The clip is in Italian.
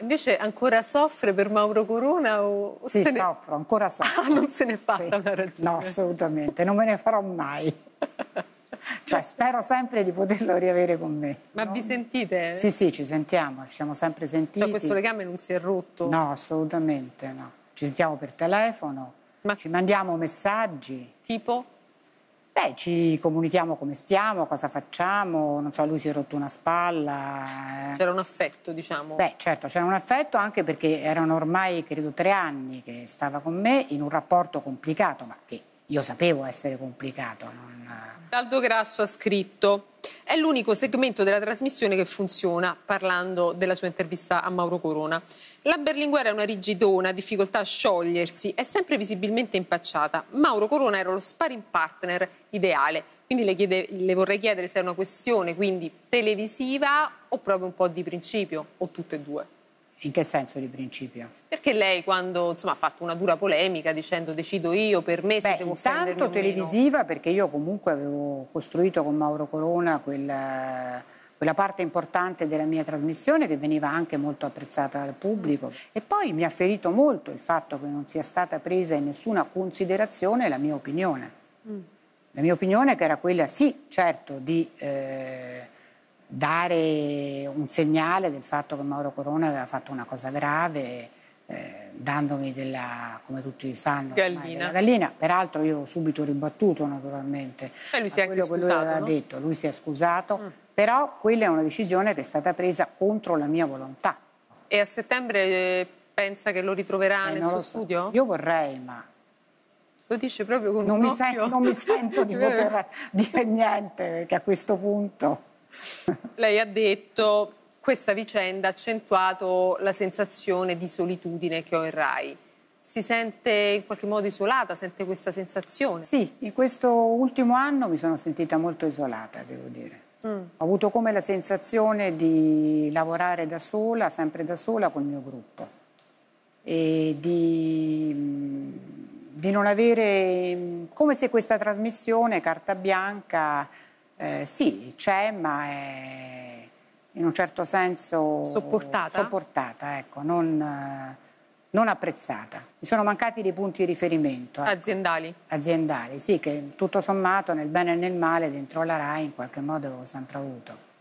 Invece ancora soffre per Mauro Corona? O... Sì, ne... soffro, ancora ah, soffro. Ah, non se ne fa sì. una ragione? No, assolutamente, non me ne farò mai. cioè, spero sempre di poterlo riavere con me. Ma non... vi sentite? Sì, sì, ci sentiamo, ci siamo sempre sentiti. Cioè, questo legame non si è rotto? No, assolutamente no. Ci sentiamo per telefono, Ma... ci mandiamo messaggi. Tipo? Beh, ci comunichiamo come stiamo, cosa facciamo, non so, lui si è rotto una spalla. Eh. C'era un affetto, diciamo. Beh, certo, c'era un affetto anche perché erano ormai, credo, tre anni che stava con me in un rapporto complicato, ma che io sapevo essere complicato. Non... Aldo Grasso ha scritto è l'unico segmento della trasmissione che funziona, parlando della sua intervista a Mauro Corona. La Berlinguer è una rigidona, difficoltà a sciogliersi, è sempre visibilmente impacciata. Mauro Corona era lo sparring partner ideale, quindi le, chiede, le vorrei chiedere se è una questione quindi televisiva o proprio un po' di principio, o tutte e due. In che senso di principio? Perché lei quando insomma, ha fatto una dura polemica dicendo decido io per me se Beh, devo intanto televisiva meno. perché io comunque avevo costruito con Mauro Corona quella, quella parte importante della mia trasmissione che veniva anche molto apprezzata dal pubblico e poi mi ha ferito molto il fatto che non sia stata presa in nessuna considerazione la mia opinione. Mm. La mia opinione che era quella sì, certo, di... Eh, dare un segnale del fatto che Mauro Corona aveva fatto una cosa grave, eh, dandomi della, come tutti sanno, gallina. gallina. Peraltro io ho subito ribattuto naturalmente. E lui si è anche scusato. Lui, no? detto, lui si è scusato, mm. però quella è una decisione che è stata presa contro la mia volontà. E a settembre eh, pensa che lo ritroverà eh, nel suo so. studio? Io vorrei, ma lo dice proprio con non un mi occhio. Sen- non mi sento di poter dire niente perché a questo punto lei ha detto questa vicenda ha accentuato la sensazione di solitudine che ho in Rai. Si sente in qualche modo isolata, sente questa sensazione? Sì, in questo ultimo anno mi sono sentita molto isolata, devo dire. Mm. Ho avuto come la sensazione di lavorare da sola, sempre da sola col mio gruppo e di, mm, di non avere mm, come se questa trasmissione carta bianca eh, sì, c'è, ma è in un certo senso sopportata, sopportata ecco, non, non, apprezzata. Mi sono mancati dei punti di riferimento. Ecco. Aziendali. Aziendali, sì, che tutto sommato nel bene e nel male dentro la RAI in qualche modo ho sempre avuto.